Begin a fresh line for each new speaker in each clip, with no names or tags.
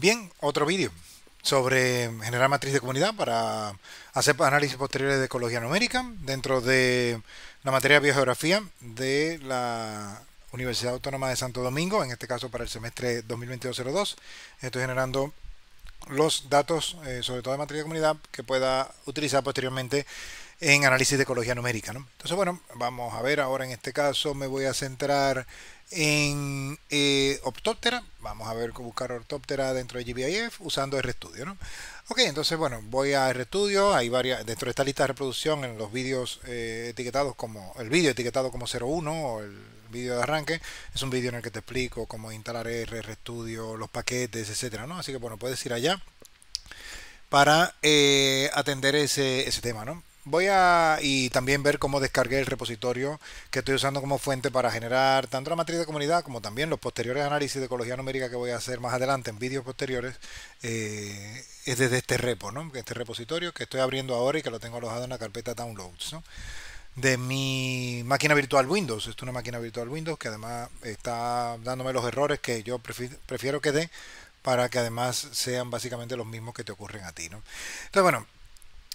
Bien, otro vídeo sobre generar matriz de comunidad para hacer análisis posteriores de ecología numérica dentro de la materia de biogeografía de la Universidad Autónoma de Santo Domingo, en este caso para el semestre 2022-02. Estoy generando los datos, eh, sobre todo de matriz de comunidad, que pueda utilizar posteriormente en análisis de ecología numérica. ¿no? Entonces, bueno, vamos a ver ahora en este caso me voy a centrar en eh, Vamos a ver cómo buscar Optóptera dentro de GBIF usando RStudio. ¿no? Ok, entonces bueno, voy a RStudio, hay varias, dentro de esta lista de reproducción en los vídeos eh, etiquetados como, el vídeo etiquetado como 01 o el vídeo de arranque, es un vídeo en el que te explico cómo instalar R, RStudio, los paquetes, etcétera, Así que bueno, puedes ir allá para eh, atender ese, ese tema, ¿no? Voy a y también ver cómo descargué el repositorio que estoy usando como fuente para generar tanto la matriz de comunidad como también los posteriores análisis de ecología numérica que voy a hacer más adelante en vídeos posteriores. Eh, es desde este repo, ¿no? este repositorio que estoy abriendo ahora y que lo tengo alojado en la carpeta Downloads. de mi máquina virtual Windows. es una máquina virtual Windows que además está dándome los errores que yo prefiero que dé para que además sean básicamente los mismos que te ocurren a ti. ¿no? Entonces, bueno,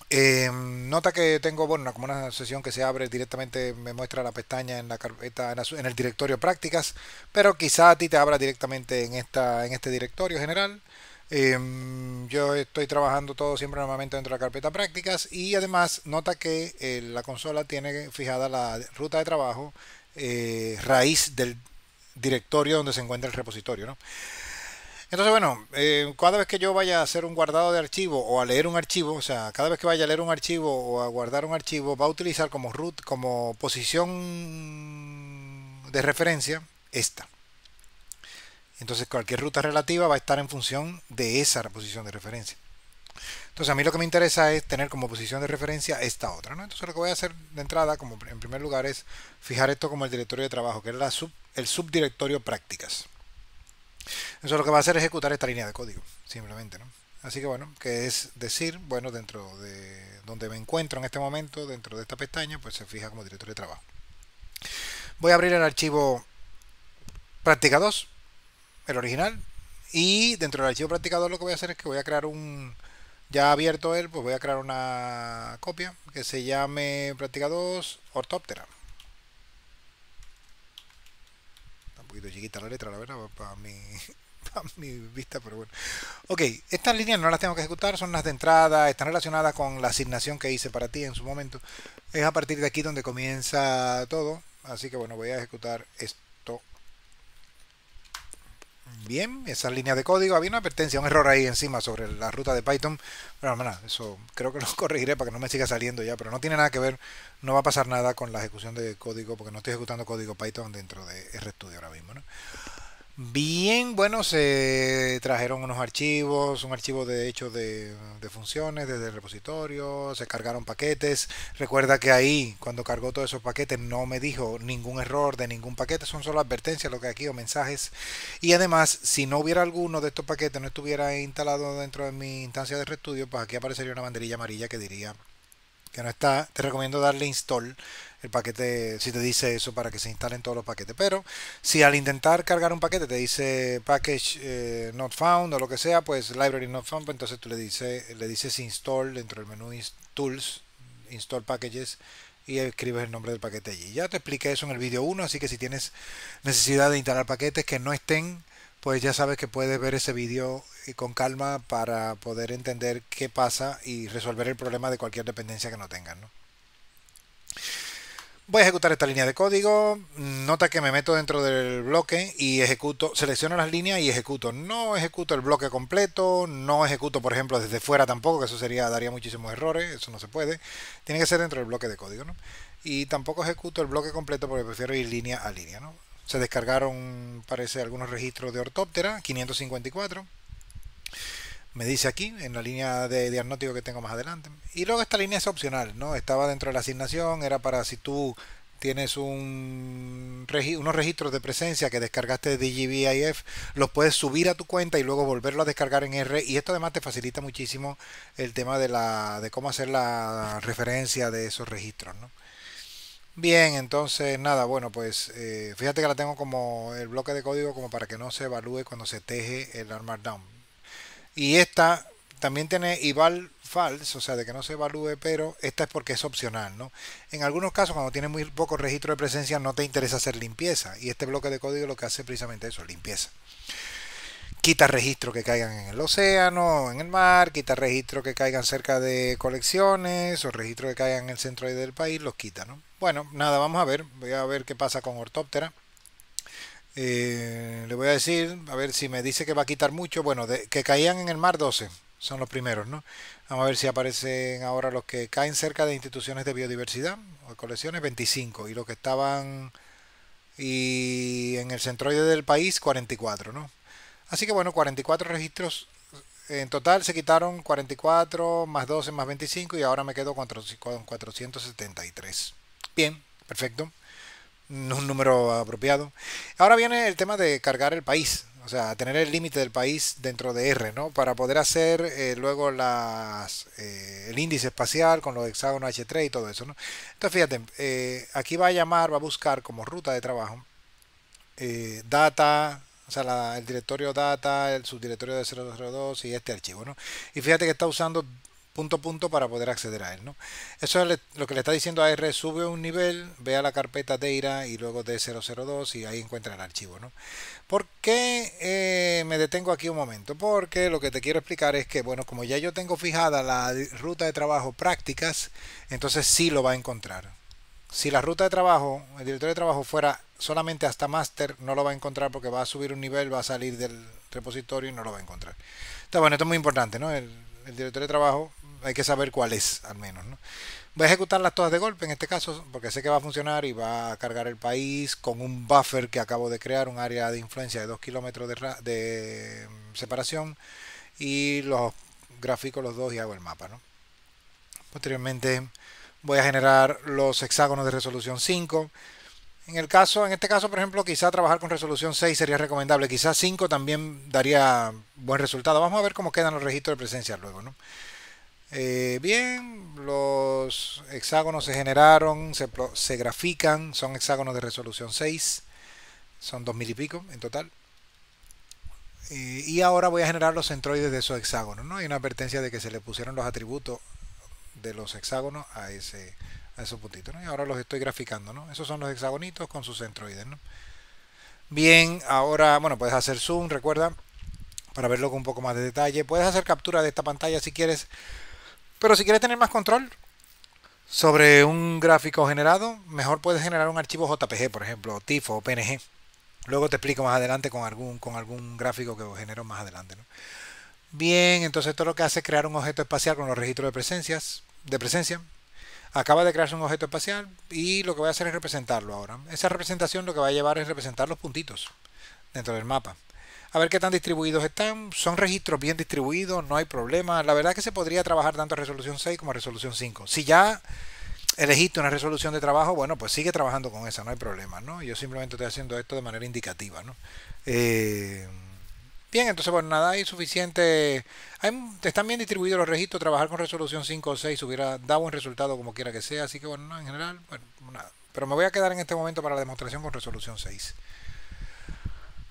Em, nota que tengo, bueno, como una sesión que se abre directamente, me muestra la pestaña en la carpeta, en, el directorio prácticas, pero quizá a ti te abra directamente en, esta, en este directorio general. Em, yo estoy trabajando todo siempre normalmente dentro de la carpeta prácticas y además nota que eh, la consola tiene fijada la ruta de trabajo eh, raíz del directorio donde se encuentra el repositorio. ¿no? Entonces, bueno, eh, cada vez que yo vaya a hacer un guardado de archivo o a leer un archivo, o sea, cada vez que vaya a leer un archivo o a guardar un archivo, va a utilizar como root, como posición de referencia, esta. Entonces, cualquier ruta relativa va a estar en función de esa posición de referencia. Entonces, a mí lo que me interesa es tener como posición de referencia esta otra. Entonces, lo que voy a hacer de entrada, como en primer lugar, es fijar esto como el directorio de trabajo, que es el subdirectorio prácticas. Eso lo que va a hacer es ejecutar esta línea de código, simplemente, Así que bueno, que es decir, bueno, dentro de donde me encuentro en este momento, dentro de esta pestaña, pues se fija como director de trabajo. Voy a abrir el archivo práctica 2, el original, y dentro del archivo práctica 2 lo que voy a hacer es que voy a crear un, ya abierto él, pues voy a crear una copia que se llame práctica 2 ortóptera. poquito chiquita la letra, la verdad, para, mi, para mi vista, pero bueno. Ok, estas líneas no las tengo que ejecutar, son las de entrada, están relacionadas con la asignación que hice para ti en su momento. Es a partir de aquí donde comienza todo, así que bueno, voy a ejecutar esto bien esa línea de código. Había una advertencia, un error ahí encima sobre la ruta de Python. Pero bueno, eso creo que lo corregiré para que no me siga saliendo ya. Pero no tiene nada que ver, no va a pasar nada con la ejecución de código porque no estoy ejecutando código Python dentro de RStudio ahora mismo. ¿no? Bien, bueno, se trajeron unos archivos, un archivo de hecho de, funciones desde el repositorio, se cargaron paquetes. Recuerda que ahí, cuando cargó todos esos paquetes, no me dijo ningún error de ningún paquete, son solo advertencias lo que aquí o mensajes. Y además, si no hubiera alguno de estos paquetes, no estuviera instalado dentro de mi instancia de restudio, pues aquí aparecería una banderilla amarilla que diría que no está, te recomiendo darle install el paquete, si te dice eso para que se instalen todos los paquetes. Pero si al intentar cargar un paquete te dice package eh, not found o lo que sea, pues library not found, pues entonces tú le dices, le dices install dentro del menú tools, install packages y escribes el nombre del paquete allí. Ya te expliqué eso en el vídeo 1, así que si tienes necesidad de instalar paquetes que no estén pues ya sabes que puedes ver ese vídeo eh, con calma para poder entender qué pasa y resolver el problema de cualquier dependencia que no tengan. ¿no? Voy a ejecutar esta línea de código, nota que me meto dentro del bloque y ejecuto, selecciono las líneas y ejecuto. No ejecuto el bloque completo, no ejecuto por ejemplo desde fuera tampoco, que eso sería, daría muchísimos errores, eso no se puede. Tiene que ser dentro del bloque de código, ¿no? Y tampoco ejecuto el bloque completo porque prefiero ir línea a línea, ¿no? se descargaron, parece, algunos registros de Ortóptera, 554. Me dice aquí, en la línea de diagnóstico que tengo más adelante. Y luego esta línea es opcional, ¿no? Estaba dentro de la asignación, era para si tú tienes un, unos registros de presencia que descargaste de DGBIF, los puedes subir a tu cuenta y luego volverlo a descargar en R. Y esto además te facilita muchísimo el tema de, la, de cómo hacer la referencia de esos registros. ¿no? Bien, entonces nada, bueno, pues eh, fíjate que la tengo como el bloque de código como para que no se evalúe cuando se teje el down. Y esta también tiene eval false, o sea, de que no se evalúe, pero esta es porque es opcional, ¿no? En algunos casos, cuando tienes muy poco registro de presencia, no te interesa hacer limpieza. Y este bloque de código lo que hace precisamente eso, limpieza quita registro que caigan en el océano, en el mar, quita registro que caigan cerca de colecciones o registro que caigan en el centroide del país, los quita, ¿no? Bueno, nada, vamos a ver, voy a ver qué pasa con Ortóptera. Eh, le voy a decir, a ver si me dice que va a quitar mucho, bueno, de, que caían en el mar 12, son los primeros, ¿no? Vamos a ver si aparecen ahora los que caen cerca de instituciones de biodiversidad o colecciones 25 y los que estaban y en el centroide del país 44, ¿no? Así que bueno, 44 registros. Eh, en total se quitaron 44 más 12 más 25 y ahora me quedo con 473. Bien, perfecto. Un número apropiado. Ahora viene el tema de cargar el país. O sea, tener el límite del país dentro de R, ¿no? Para poder hacer eh, luego eh, el índice espacial con los hexágonos H3 y todo eso, ¿no? Entonces, fíjate, aquí va a llamar, va a buscar como ruta de trabajo data o sea, el directorio data, el subdirectorio de 002 y este archivo, ¿no? Y fíjate que está usando punto punto para poder acceder a él, ¿no? Eso es lo que le está diciendo a R, sube un nivel, ve a la carpeta ira y luego de 002 y ahí encuentra el archivo, ¿no? ¿Por qué eh, me detengo aquí un momento? Porque lo que te quiero explicar es que, bueno, como ya yo tengo fijada la ruta de trabajo prácticas, entonces sí lo va a encontrar. Si la ruta de trabajo, el directorio de trabajo fuera solamente hasta master no lo va a encontrar porque va a subir un nivel, va a salir del repositorio y no lo va a encontrar. Está bueno, esto es muy importante, ¿no? El, director de trabajo hay que saber cuál es, al menos, ¿no? Voy a ejecutarlas todas de golpe en este caso porque sé que va a funcionar y va a cargar el país con un buffer que acabo de crear, un área de influencia de 2 kilómetros de, de mm, separación y los gráficos los dos y hago el mapa, ¿no? Posteriormente voy a generar los hexágonos de resolución 5 en el caso, en este caso, por ejemplo, quizá trabajar con resolución 6 sería recomendable, quizá 5 también daría buen resultado. Vamos a ver cómo quedan los registros de presencia luego, ¿no? Eh, bien, los hexágonos se generaron, se, grafican, son hexágonos de resolución 6, son dos mil y pico en total. Eh, y ahora voy a generar los centroides de esos hexágonos. ¿no? Hay una advertencia de que se le pusieron los atributos de los hexágonos a ese a esos puntitos. Y ahora los estoy graficando. ¿no? Esos son los hexagonitos con sus centroides. Bien, ahora, bueno, puedes hacer zoom, recuerda, para verlo con un poco más de detalle. Puedes hacer captura de esta pantalla si quieres. Pero si quieres tener más control sobre un gráfico generado, mejor puedes generar un archivo JPG, por ejemplo, o TIFF o PNG. Luego te explico más adelante con algún, con algún gráfico que genero más adelante. Bien, entonces todo lo que hace es crear un objeto espacial con los registros de presencias, de presencia acaba de crearse un objeto espacial y lo que voy a hacer es representarlo ahora. Esa representación lo que va a llevar es representar los puntitos dentro del mapa. A ver qué tan distribuidos están. Son registros bien distribuidos, no hay problema. La verdad es que se podría trabajar tanto a resolución 6 como a resolución 5. Si ya elegiste una resolución de trabajo, bueno, pues sigue trabajando con esa, no hay problema, ¿no? Yo simplemente estoy haciendo esto de manera indicativa, ¿no? Eh, Bien, entonces, bueno, nada, hay suficiente. están bien distribuidos los registros. Trabajar con resolución 5 o 6 hubiera dado un resultado como quiera que sea. Así que, bueno, en general, bueno, nada. Pero me voy a quedar en este momento para la demostración con resolución 6.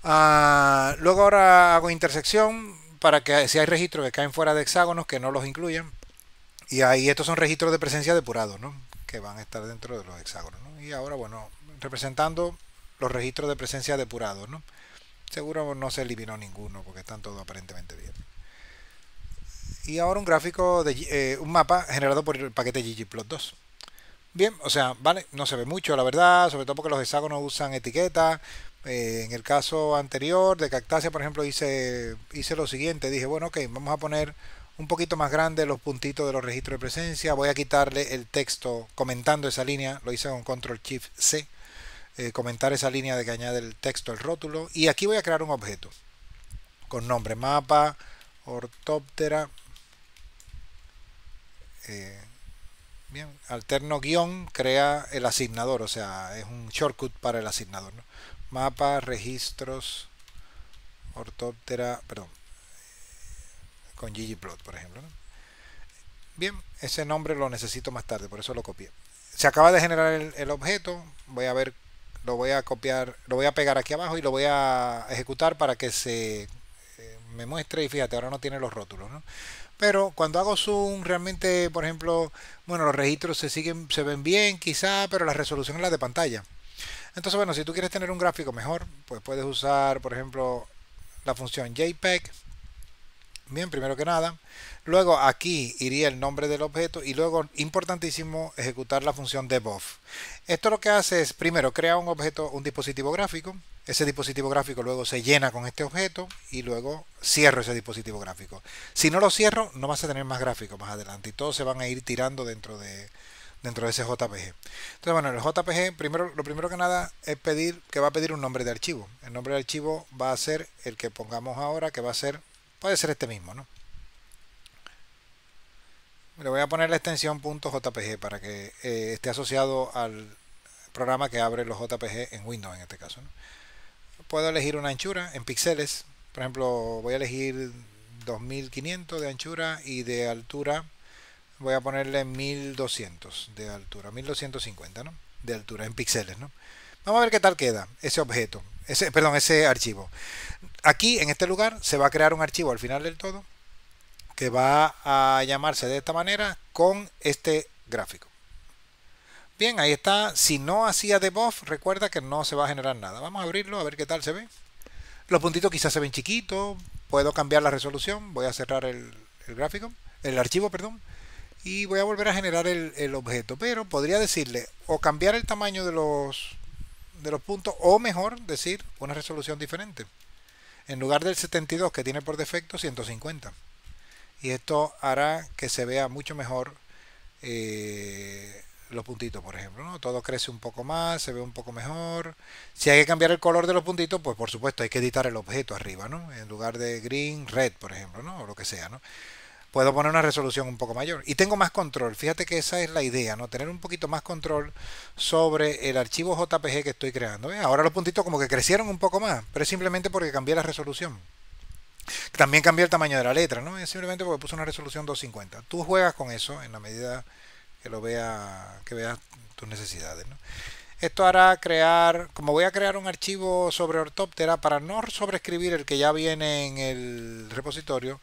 Ah, luego ahora hago intersección para que si hay registros que caen fuera de hexágonos, que no los incluyan. Y ahí estos son registros de presencia depurados, ¿no? Que van a estar dentro de los hexágonos, ¿no? Y ahora, bueno, representando los registros de presencia depurados, ¿no? seguro no se eliminó ninguno porque están todos aparentemente bien. Y ahora un gráfico de eh, un mapa generado por el paquete ggplot2. Bien, o sea, vale, no se ve mucho, la verdad, sobre todo porque los hexágonos usan etiquetas. Eh, en el caso anterior de Cactasia por ejemplo, hice, hice lo siguiente. Dije, bueno, ok, vamos a poner un poquito más grande los puntitos de los registros de presencia. Voy a quitarle el texto comentando esa línea. Lo hice con Control Shift C eh, comentar esa línea de que añade el texto, el rótulo. Y aquí voy a crear un objeto con nombre mapa, ortóptera, eh, bien, alterno guión crea el asignador, o sea, es un shortcut para el asignador. Mapa, registros, ortóptera, perdón, con ggplot, por ejemplo. Bien, ese nombre lo necesito más tarde, por eso lo copié. Se acaba de generar el, el objeto, voy a ver lo voy a copiar, lo voy a pegar aquí abajo y lo voy a ejecutar para que se eh, me muestre y fíjate, ahora no tiene los rótulos, Pero cuando hago zoom, realmente, por ejemplo, bueno, los registros se siguen, se ven bien quizá, pero la resolución es la de pantalla. Entonces, bueno, si tú quieres tener un gráfico mejor, pues puedes usar, por ejemplo, la función JPEG Bien, primero que nada. Luego aquí iría el nombre del objeto y luego, importantísimo, ejecutar la función Debuff Esto lo que hace es, primero, crea un objeto, un dispositivo gráfico. Ese dispositivo gráfico luego se llena con este objeto y luego cierro ese dispositivo gráfico. Si no lo cierro, no vas a tener más gráficos más adelante y todos se van a ir tirando dentro de, dentro de ese JPG. Entonces, bueno, el JPG, primero, lo primero que nada es pedir que va a pedir un nombre de archivo. El nombre de archivo va a ser el que pongamos ahora, que va a ser Puede ser este mismo, ¿no? Le voy a poner la extensión .jpg para que eh, esté asociado al programa que abre los JPG en Windows en este caso. Puedo elegir una anchura en píxeles. Por ejemplo, voy a elegir 2500 de anchura y de altura voy a ponerle 1200 de altura, 1250 ¿no? de altura en píxeles. ¿no? Vamos a ver qué tal queda ese objeto, ese, perdón, ese archivo aquí, en este lugar, se va a crear un archivo al final del todo que va a llamarse de esta manera con este gráfico. Bien, ahí está. Si no hacía debuff, recuerda que no se va a generar nada. Vamos a abrirlo a ver qué tal se ve. Los puntitos quizás se ven chiquitos. Puedo cambiar la resolución. Voy a cerrar el, gráfico, el archivo, perdón. Y voy a volver a generar el, el, objeto. Pero podría decirle o cambiar el tamaño de los, de los puntos o mejor decir una resolución diferente en lugar del 72 que tiene por defecto 150 y esto hará que se vea mucho mejor eh, los puntitos por ejemplo ¿no? todo crece un poco más se ve un poco mejor si hay que cambiar el color de los puntitos pues por supuesto hay que editar el objeto arriba ¿no? en lugar de green red por ejemplo ¿no? o lo que sea ¿no? puedo poner una resolución un poco mayor. Y tengo más control. Fíjate que esa es la idea, ¿no? Tener un poquito más control sobre el archivo JPG que estoy creando. ¿eh? Ahora los puntitos como que crecieron un poco más, pero es simplemente porque cambié la resolución. También cambié el tamaño de la letra, ¿no? Es simplemente porque puse una resolución 250. Tú juegas con eso en la medida que lo vea, que veas tus necesidades, Esto hará crear, como voy a crear un archivo sobre Ortoptera para no sobreescribir el que ya viene en el repositorio,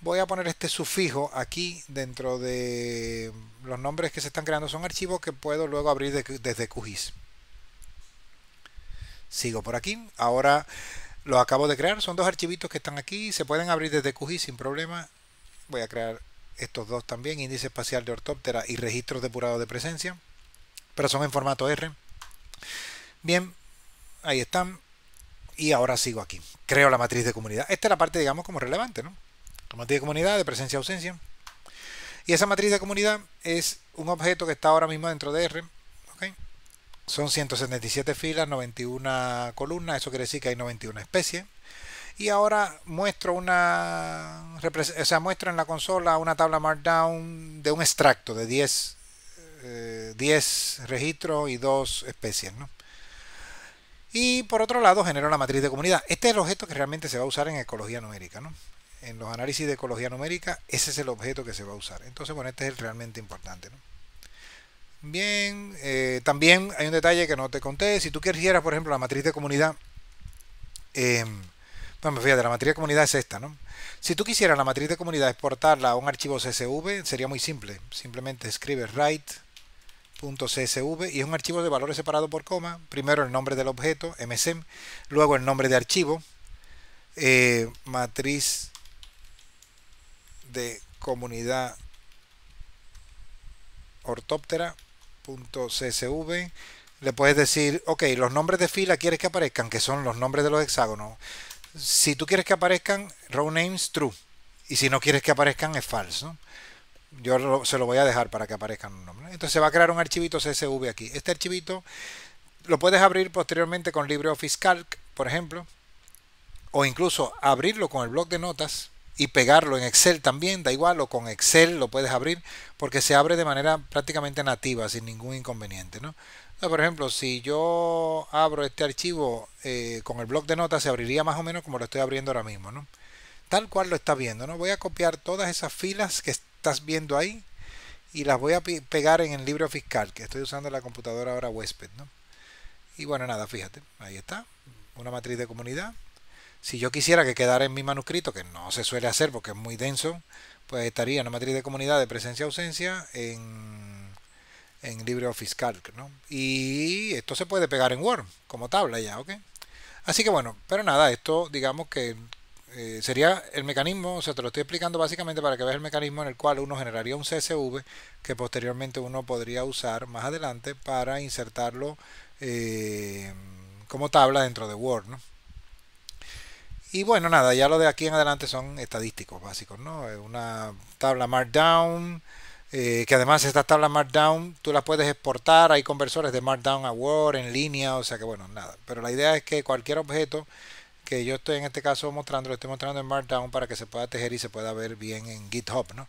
voy a poner este sufijo aquí dentro de los nombres que se están creando. Son archivos que puedo luego abrir desde QGIS. Sigo por aquí. Ahora los acabo de crear. Son dos archivitos que están aquí. Se pueden abrir desde QGIS sin problema. Voy a crear estos dos también. Índice espacial de ortóptera y registros depurados de presencia. Pero son en formato R. Bien, ahí están. Y ahora sigo aquí. Creo la matriz de comunidad. Esta es la parte, digamos, como relevante, ¿no? matriz de comunidad de presencia-ausencia. Y esa matriz de comunidad es un objeto que está ahora mismo dentro de R. Son 177 filas, 91 columnas, eso quiere decir que hay 91 especies. Y ahora muestro una en la consola una tabla markdown de un extracto de 10, eh, registros y 2 especies. Y por otro lado genero la matriz de comunidad. Este es el objeto que realmente se va a usar en ecología numérica. ¿no? en los análisis de ecología numérica, ese es el objeto que se va a usar. Entonces, bueno, este es el realmente importante. Bien, eh, también hay un detalle que no te conté. Si tú quisieras, por ejemplo, la matriz de comunidad, eh, em, bueno, fíjate, la matriz de comunidad es esta, ¿no? Si tú quisieras la matriz de comunidad exportarla a un archivo CSV, sería muy simple. Simplemente escribes write.csv y es un archivo de valores separado por coma. Primero el nombre del objeto, MSM, e luego el nombre de archivo, eh, matriz de comunidad ortóptera.csv le puedes decir, ok, los nombres de fila quieres que aparezcan, que son los nombres de los hexágonos. Si tú quieres que aparezcan, row names true. Y si no quieres que aparezcan, es falso Yo se lo voy a dejar para que aparezcan un nombres. Entonces se va a crear un archivito CSV aquí. Este archivito lo puedes abrir posteriormente con LibreOffice Calc, por ejemplo. O incluso abrirlo con el blog de notas y pegarlo en Excel también, da igual, o con Excel lo puedes abrir, porque se abre de manera prácticamente nativa, sin ningún inconveniente. ¿no? por ejemplo, si yo abro este archivo eh, con el blog de notas, se abriría más o menos como lo estoy abriendo ahora mismo. ¿no? Tal cual lo está viendo. ¿no? Voy a copiar todas esas filas que estás viendo ahí y las voy a pegar en el libro fiscal, que estoy usando la computadora ahora huésped. ¿no? Y bueno, nada, fíjate, ahí está, una matriz de comunidad. Si yo quisiera que quedara en mi manuscrito, que no se suele hacer porque es muy denso, pues estaría en la matriz de comunidad de presencia-ausencia en, en LibreOffice Calc, ¿no? Y esto se puede pegar en Word, como tabla ya, ¿ok? Así que bueno, pero nada, esto digamos que eh, sería el mecanismo, o sea, te lo estoy explicando básicamente para que veas el mecanismo en el cual uno generaría un CSV que posteriormente uno podría usar más adelante para insertarlo eh, como tabla dentro de Word, ¿no? Y bueno, nada, ya lo de aquí en adelante son estadísticos básicos, ¿no? Una tabla Markdown, eh, que además esta tabla Markdown tú las puedes exportar, hay conversores de Markdown a Word en línea, o sea que bueno, nada. Pero la idea es que cualquier objeto que yo estoy en este caso mostrando, lo estoy mostrando en Markdown para que se pueda tejer y se pueda ver bien en GitHub, ¿no?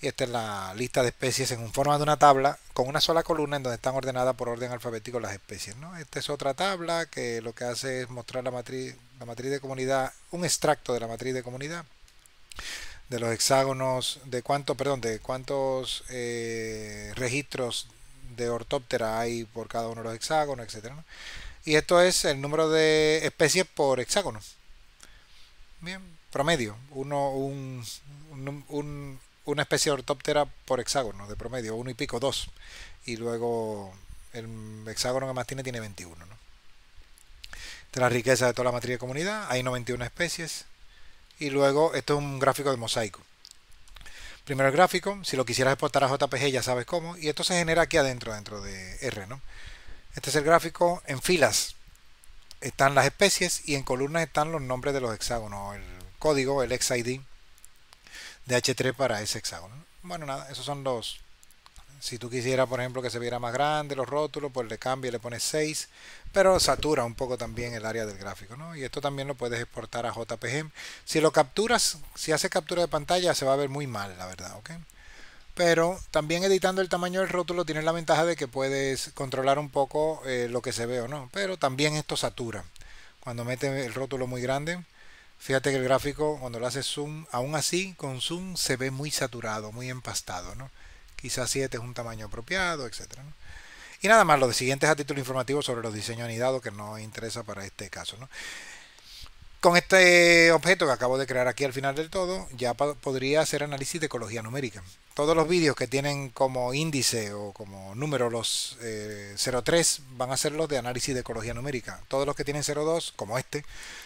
y esta es la lista de especies en forma de una tabla con una sola columna en donde están ordenadas por orden alfabético las especies. ¿no? Esta es otra tabla que lo que hace es mostrar la matriz, la matriz de comunidad, un extracto de la matriz de comunidad de los hexágonos, de cuánto, perdón, de cuántos eh, registros de ortóptera hay por cada uno de los hexágonos, etcétera. Y esto es el número de especies por hexágono. Bien, promedio. Uno, un, un, un una especie de ortóptera por hexágono, de promedio, uno y pico, dos. Y luego el hexágono que más tiene tiene 21. ¿no? De la riqueza de toda la matriz de comunidad, hay 91 especies. Y luego, esto es un gráfico de mosaico. Primero el gráfico, si lo quisieras exportar a JPG ya sabes cómo. Y esto se genera aquí adentro, dentro de R. ¿no? Este es el gráfico en filas. Están las especies y en columnas están los nombres de los hexágonos, el código, el hex ID de H3 para ese hexágono. Bueno, nada, esos son los... Si tú quisieras, por ejemplo, que se viera más grande los rótulos, pues le cambia y le pones 6, pero satura un poco también el área del gráfico, Y esto también lo puedes exportar a JPG. Si lo capturas, si hace captura de pantalla, se va a ver muy mal, la verdad, ¿ok? pero también editando el tamaño del rótulo tienes la ventaja de que puedes controlar un poco eh, lo que se ve o no, pero también esto satura. Cuando metes el rótulo muy grande, Fíjate que el gráfico, cuando lo haces zoom, aún así con zoom se ve muy saturado, muy empastado. ¿no? Quizás 7 es un tamaño apropiado, etc. Y nada más, lo siguiente es a título informativo sobre los diseños anidados que no interesa para este caso. Con este objeto que acabo de crear aquí al final del todo, ya podría hacer análisis de ecología numérica. Todos los vídeos que tienen como índice o como número los 03 eh, van a ser los de análisis de ecología numérica. Todos los que tienen 02, como este,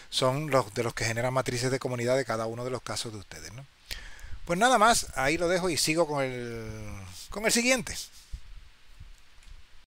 son los de los que generan matrices de comunidad de cada uno de los casos de ustedes. Pues nada más, ahí lo dejo y sigo con con el siguiente.